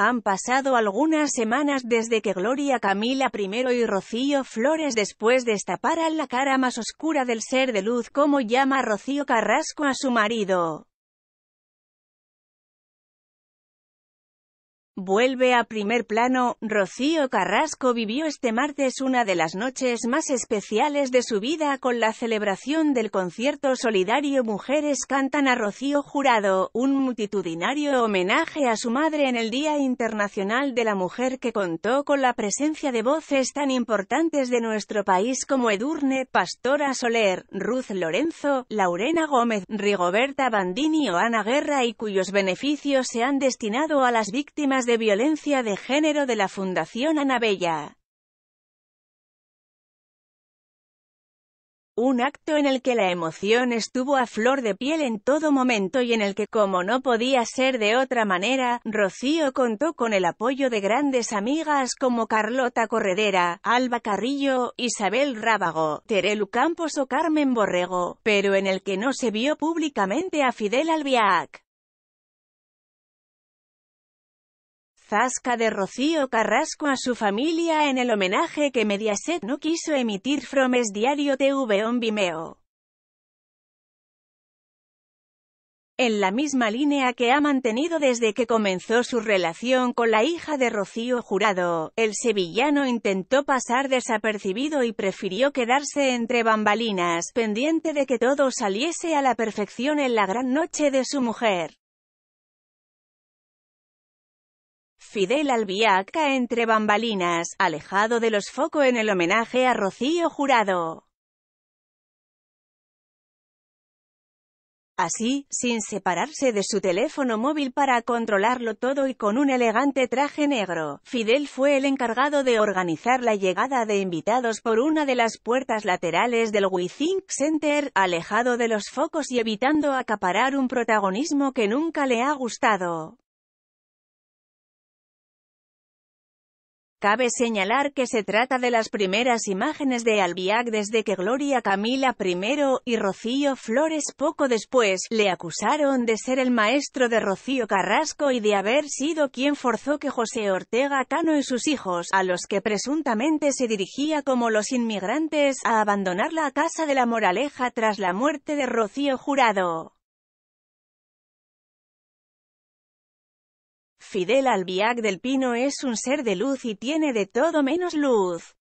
Han pasado algunas semanas desde que Gloria Camila primero y Rocío Flores después destaparan la cara más oscura del ser de luz como llama Rocío Carrasco a su marido. Vuelve a primer plano, Rocío Carrasco vivió este martes una de las noches más especiales de su vida con la celebración del concierto solidario Mujeres Cantan a Rocío Jurado, un multitudinario homenaje a su madre en el Día Internacional de la Mujer que contó con la presencia de voces tan importantes de nuestro país como Edurne, Pastora Soler, Ruth Lorenzo, Laurena Gómez, Rigoberta Bandini o Ana Guerra y cuyos beneficios se han destinado a las víctimas de violencia de género de la Fundación Anabella. Un acto en el que la emoción estuvo a flor de piel en todo momento y en el que como no podía ser de otra manera, Rocío contó con el apoyo de grandes amigas como Carlota Corredera, Alba Carrillo, Isabel Rábago, Terelu Campos o Carmen Borrego, pero en el que no se vio públicamente a Fidel Albiac. Zasca de Rocío Carrasco a su familia en el homenaje que Mediaset no quiso emitir fromes diario TV on Vimeo. En la misma línea que ha mantenido desde que comenzó su relación con la hija de Rocío Jurado, el sevillano intentó pasar desapercibido y prefirió quedarse entre bambalinas, pendiente de que todo saliese a la perfección en la gran noche de su mujer. Fidel Albiaca entre bambalinas, alejado de los focos en el homenaje a Rocío Jurado. Así, sin separarse de su teléfono móvil para controlarlo todo y con un elegante traje negro, Fidel fue el encargado de organizar la llegada de invitados por una de las puertas laterales del Think Center, alejado de los focos y evitando acaparar un protagonismo que nunca le ha gustado. Cabe señalar que se trata de las primeras imágenes de Albiac desde que Gloria Camila I y Rocío Flores poco después le acusaron de ser el maestro de Rocío Carrasco y de haber sido quien forzó que José Ortega Cano y sus hijos, a los que presuntamente se dirigía como los inmigrantes, a abandonar la Casa de la Moraleja tras la muerte de Rocío Jurado. Fidel Albiac del Pino es un ser de luz y tiene de todo menos luz.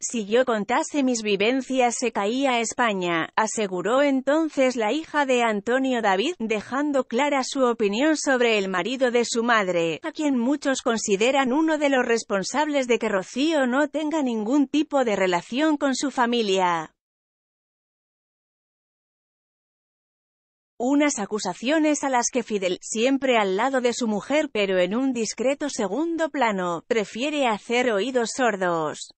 Si yo contase mis vivencias se caía España, aseguró entonces la hija de Antonio David, dejando clara su opinión sobre el marido de su madre, a quien muchos consideran uno de los responsables de que Rocío no tenga ningún tipo de relación con su familia. Unas acusaciones a las que Fidel, siempre al lado de su mujer pero en un discreto segundo plano, prefiere hacer oídos sordos.